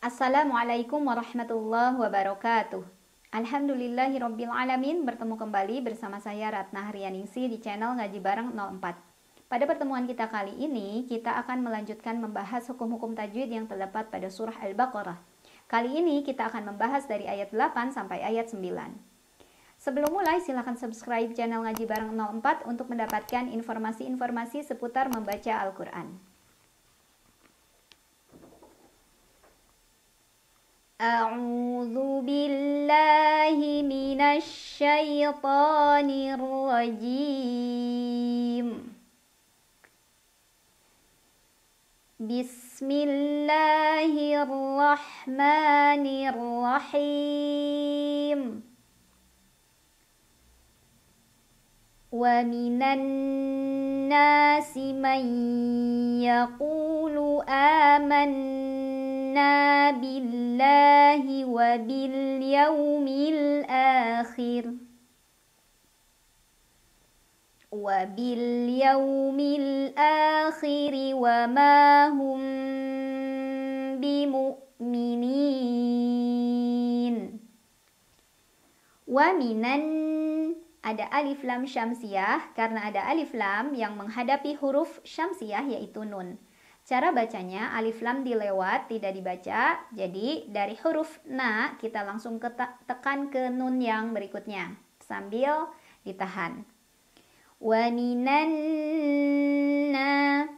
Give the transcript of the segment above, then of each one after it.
Assalamualaikum warahmatullahi wabarakatuh. Alhamdulillahirobbilalamin bertemu kembali bersama saya Ratna Haryaningsi di channel Ngaji Bareng 04. Pada pertemuan kita kali ini, kita akan melanjutkan membahas hukum-hukum tajwid yang terdapat pada surah Al-Baqarah. Kali ini kita akan membahas dari ayat 8 sampai ayat 9. Sebelum mulai, silahkan subscribe channel Ngaji Bareng 04 untuk mendapatkan informasi-informasi seputar membaca Al-Quran. أعوذ بالله من الشيطان الرجيم بسم الله الرحمن الرحيم ومن الناس من يقول آمنا آمنا بالله وباليوم الآخر وباليوم الآخر وما هم بمؤمنين ومن ada alif lam syamsiah karena ada alif lam yang menghadapi huruf syamsiah yaitu nun. Cara bacanya alif lam dilewat tidak dibaca. Jadi dari huruf na kita langsung tekan ke nun yang berikutnya sambil ditahan. Waminan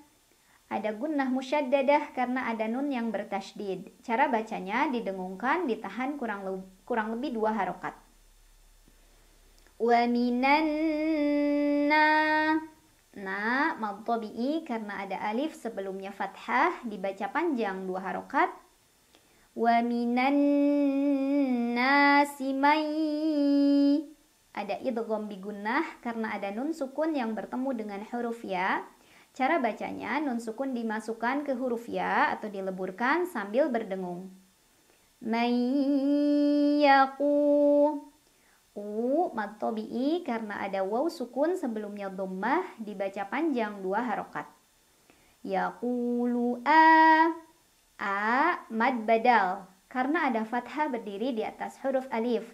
ada gunnah musyaddadah karena ada nun yang bertasydid. Cara bacanya didengungkan, ditahan kurang le kurang lebih dua harokat. Waminan na madtabi'i karena ada alif sebelumnya fathah dibaca panjang dua harokat wa minan nasi ada idgham bigunnah karena ada nun sukun yang bertemu dengan huruf ya cara bacanya nun sukun dimasukkan ke huruf ya atau dileburkan sambil berdengung Mai aku. U matobi'i karena ada waw sukun sebelumnya dommah dibaca panjang dua harokat. Yaqulu a a mad badal karena ada fathah berdiri di atas huruf alif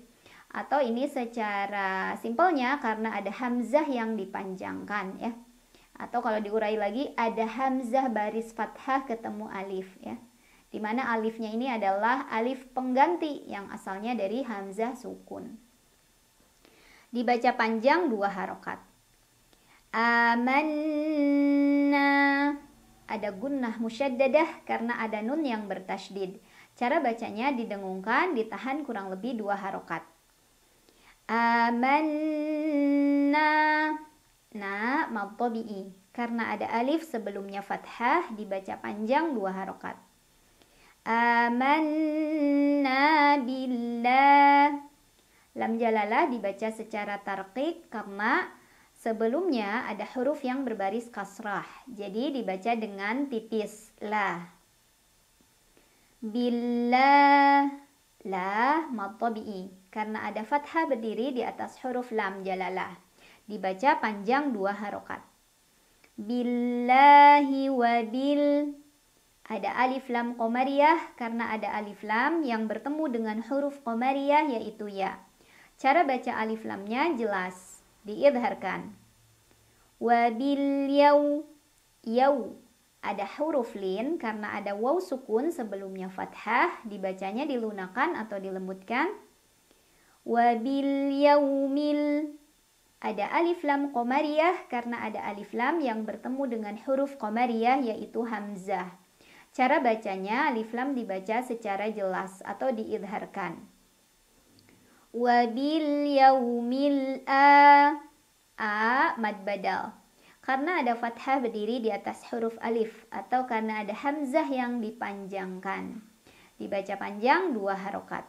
atau ini secara simpelnya karena ada hamzah yang dipanjangkan ya atau kalau diurai lagi ada hamzah baris fathah ketemu alif ya dimana alifnya ini adalah alif pengganti yang asalnya dari hamzah sukun dibaca panjang dua harokat amanna ada gunnah musyaddadah karena ada nun yang bertasydid cara bacanya didengungkan ditahan kurang lebih dua harokat amanna na mabtobi'i karena ada alif sebelumnya fathah dibaca panjang dua harokat amanna billah Lam jalalah dibaca secara tarqiq karena sebelumnya ada huruf yang berbaris kasrah. Jadi dibaca dengan tipis la. Bila la Matabi'i. karena ada fathah berdiri di atas huruf lam jalalah. Dibaca panjang dua harokat. Billahi wabil ada alif lam komariah karena ada alif lam yang bertemu dengan huruf komariah yaitu ya. Cara baca alif lamnya jelas, diidharkan. Wabil yau, yau. Ada huruf lin karena ada waw sukun sebelumnya fathah, dibacanya dilunakan atau dilembutkan. Wabil yaumil. Ada alif lam komariah karena ada alif lam yang bertemu dengan huruf komariah yaitu hamzah. Cara bacanya alif lam dibaca secara jelas atau diidharkan wabil yaumil a a mad badal karena ada fathah berdiri di atas huruf alif atau karena ada hamzah yang dipanjangkan dibaca panjang dua harokat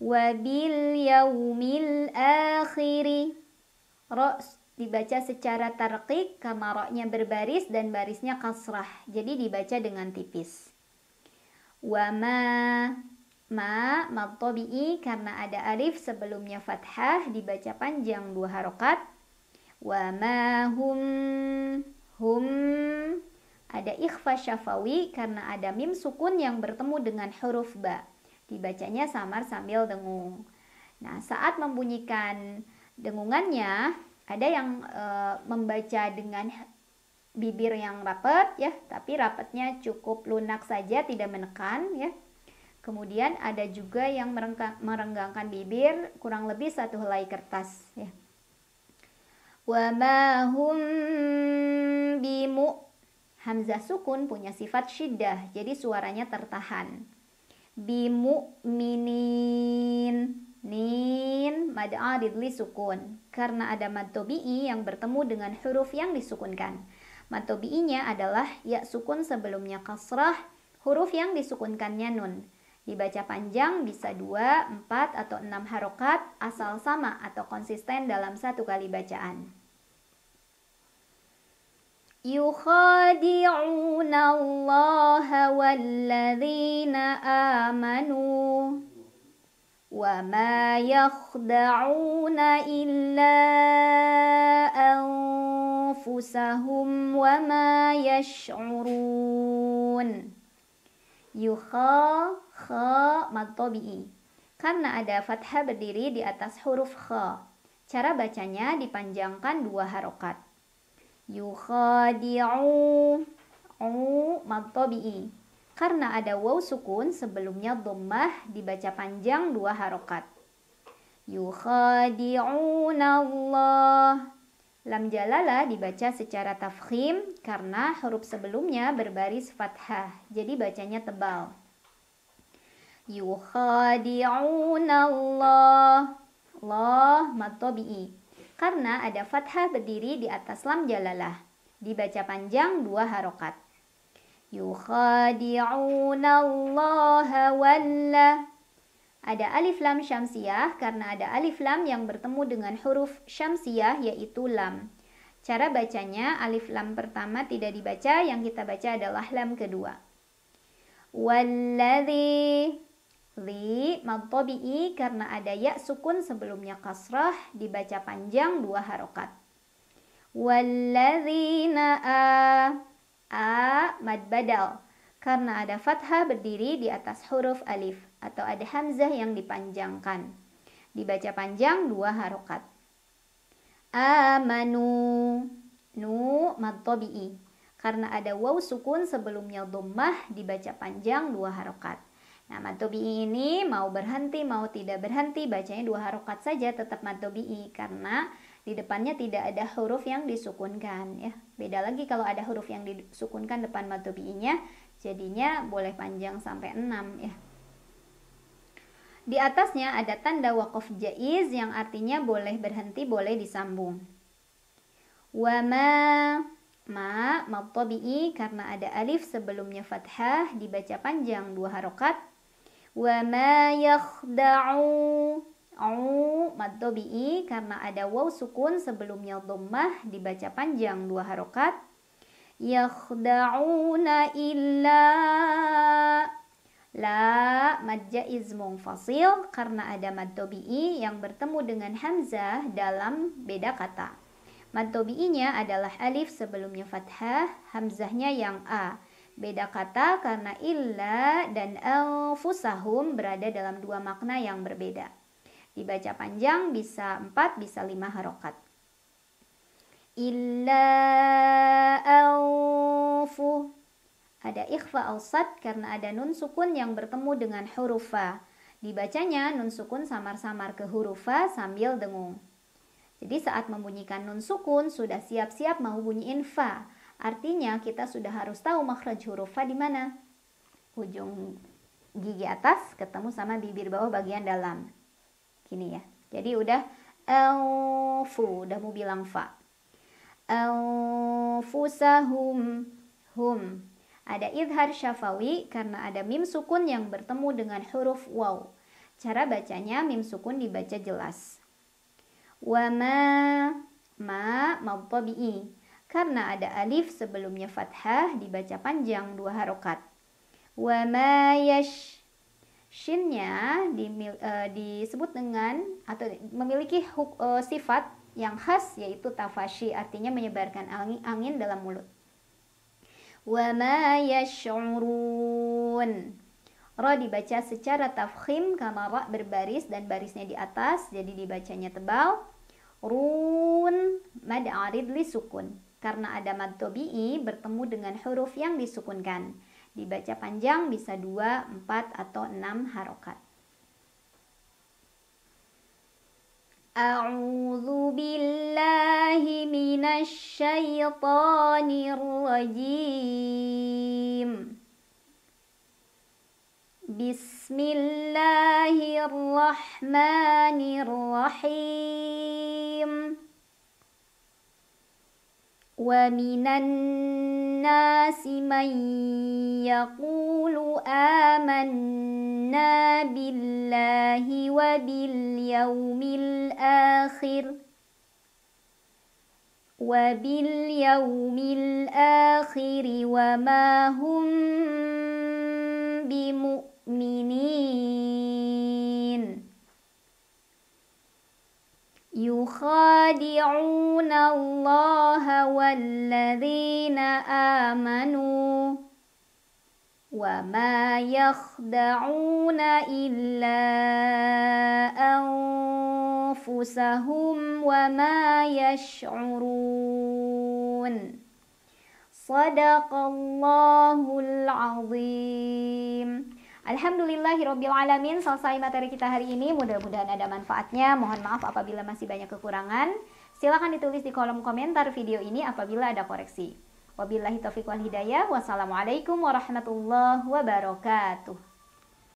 wabil yaumil akhiri ro dibaca secara tarqiq kamaroknya berbaris dan barisnya kasrah jadi dibaca dengan tipis wama ma matobi'i karena ada alif sebelumnya fathah dibaca panjang dua harokat wa ma hum hum ada ikhfa syafawi karena ada mim sukun yang bertemu dengan huruf ba dibacanya samar sambil dengung nah saat membunyikan dengungannya ada yang e, membaca dengan bibir yang rapat ya tapi rapatnya cukup lunak saja tidak menekan ya Kemudian ada juga yang merenggangkan bibir kurang lebih satu helai kertas ya. Wa ma hum bimu Hamzah sukun punya sifat syiddah, jadi suaranya tertahan. Bimu minin nin mad li sukun karena ada mad tobi'i yang bertemu dengan huruf yang disukunkan. Mad tobi'inya adalah ya sukun sebelumnya kasrah, huruf yang disukunkannya nun. Dibaca panjang bisa 2, 4, atau 6 harokat asal sama atau konsisten dalam satu kali bacaan. يخادعون الله والذين آمنوا وما يخدعون إلا أنفسهم وما يشعرون yukha kha matobi'i. Karena ada fathah berdiri di atas huruf kha. Cara bacanya dipanjangkan dua harokat. Yukhadi'u u matobi'i. Karena ada waw sukun sebelumnya dhammah dibaca panjang dua harokat. diu Allah Lam jalala dibaca secara tafkhim karena huruf sebelumnya berbaris fathah, jadi bacanya tebal. Yukhadi'unallah Allah. matobi'i. Karena ada fathah berdiri di atas lam jalalah. Dibaca panjang dua harokat. Yukhadi'unallah Allah ada alif lam syamsiah karena ada alif lam yang bertemu dengan huruf syamsiah yaitu lam. Cara bacanya alif lam pertama tidak dibaca, yang kita baca adalah lam kedua. Walladhi Li madtabi'i karena ada ya sukun sebelumnya kasrah dibaca panjang dua harokat. Walladzina a a mad badal karena ada fathah berdiri di atas huruf alif atau ada hamzah yang dipanjangkan. Dibaca panjang dua harokat. Amanu nu matobi'i Karena ada waw sukun sebelumnya dhammah dibaca panjang dua harokat. Nah, matobi'i ini mau berhenti, mau tidak berhenti, bacanya dua harokat saja tetap matobi'i karena di depannya tidak ada huruf yang disukunkan ya. Beda lagi kalau ada huruf yang disukunkan depan matobi'inya, jadinya boleh panjang sampai enam ya. Di atasnya ada tanda wakaf jaiz yang artinya boleh berhenti, boleh disambung. Wama ma matobi'i karena ada alif sebelumnya fathah dibaca panjang dua harokat. Wama yakhda'u au matobi'i karena ada waw sukun sebelumnya dhammah dibaca panjang dua harokat. Yakhda'una illa la mad jaiz mungfasil karena ada mad tobi'i yang bertemu dengan hamzah dalam beda kata. Mad tobi'inya adalah alif sebelumnya fathah, hamzahnya yang a. Beda kata karena illa dan alfusahum berada dalam dua makna yang berbeda. Dibaca panjang bisa empat bisa lima harokat. Illa alfu ada ikhfa ausat karena ada nun sukun yang bertemu dengan huruf fa. Dibacanya nun sukun samar-samar ke huruf fa sambil dengung. Jadi saat membunyikan nun sukun sudah siap-siap mau bunyiin fa. Artinya kita sudah harus tahu makhraj huruf fa di mana. Ujung gigi atas ketemu sama bibir bawah bagian dalam. Gini ya. Jadi udah elfu udah mau bilang fa. Elfusahum hum ada idhar syafawi karena ada mim sukun yang bertemu dengan huruf waw. Cara bacanya mim sukun dibaca jelas. Wa ma ma mabtabi'i. karena ada alif sebelumnya fathah dibaca panjang dua harokat. Wa ma yash shinnya e, disebut dengan atau memiliki e, sifat yang khas yaitu tafashi artinya menyebarkan angin dalam mulut. وَمَا يَشْعُرُونَ Ra dibaca secara tafkhim karena ra berbaris dan barisnya di atas jadi dibacanya tebal. Run mad arid li sukun karena ada mad tobi'i bertemu dengan huruf yang disukunkan. Dibaca panjang bisa 2, 4 atau 6 harokat. A'udzu billahi الله من الشيطان الرجيم بسم الله الرحمن الرحيم ومن الناس من يقول آمنا بالله وباليوم الآخر ۖ وباليوم الآخر وما هم بمؤمنين يخادعون الله والذين آمنوا وما يخدعون إلا أنفسهم أنفسهم وما يشعرون صدق الله العظيم Alhamdulillahirrabbilalamin Selesai materi kita hari ini Mudah-mudahan ada manfaatnya Mohon maaf apabila masih banyak kekurangan Silahkan ditulis di kolom komentar video ini apabila ada koreksi Wabillahi taufiq wal hidayah Wassalamualaikum warahmatullahi wabarakatuh